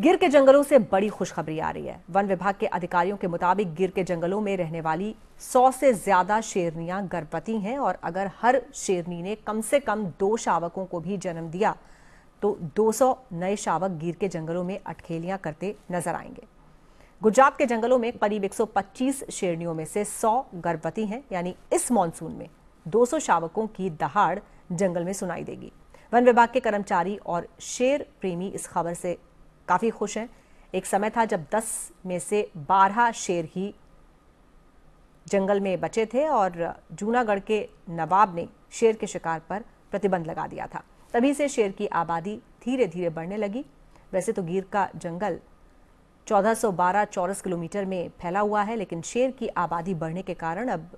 गिर के जंगलों से बड़ी खुशखबरी आ रही है वन विभाग के अधिकारियों के मुताबिक गिर के जंगलों में रहने वाली सौ से ज्यादा शेरनियां गर्भवती हैं और अगर हर शेरनी ने कम से कम दो शावकों को भी जन्म दिया तो 200 नए शावक गिर के जंगलों में अटखेलियां करते नजर आएंगे गुजरात के जंगलों में करीब एक शेरनियों में से सौ गर्भवती हैं यानी इस मानसून में दो शावकों की दहाड़ जंगल में सुनाई देगी वन विभाग के कर्मचारी और शेर प्रेमी इस खबर से काफ़ी खुश हैं एक समय था जब दस में से बारह शेर ही जंगल में बचे थे और जूनागढ़ के नवाब ने शेर के शिकार पर प्रतिबंध लगा दिया था तभी से शेर की आबादी धीरे धीरे बढ़ने लगी वैसे तो गिर का जंगल 1412 चौरस किलोमीटर में फैला हुआ है लेकिन शेर की आबादी बढ़ने के कारण अब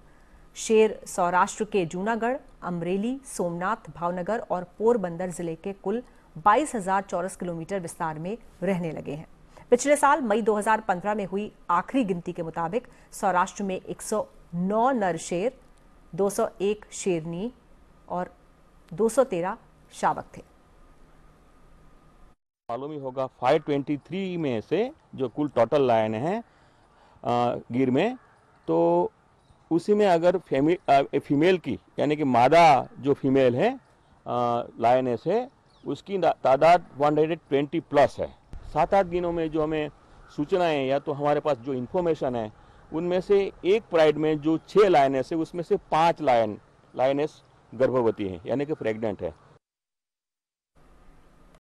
शेर सौराष्ट्र के जूनागढ़ अमरेली सोमनाथ भावनगर और पोरबंदर जिले के कुल बाईस हजार चौरस किलोमीटर विस्तार में रहने लगे हैं पिछले साल मई 2015 में हुई आखिरी गिनती के मुताबिक सौराष्ट्र में 109 नर शेर 201 शेरनी और 213 शावक थे मालूम ही होगा 523 में से जो कुल टोटल लायन है गिर में तो उसी में अगर फीमेल की यानी कि मादा जो फीमेल है लायनेस है उसकी तादाद 120 प्लस है सात आठ दिनों में जो हमें सूचनाएं या तो हमारे पास जो इन्फॉर्मेशन है उनमें से एक प्राइड में जो छः लाइनेस है उसमें से पाँच लायन लाइनेस गर्भवती हैं यानी कि प्रेग्नेंट है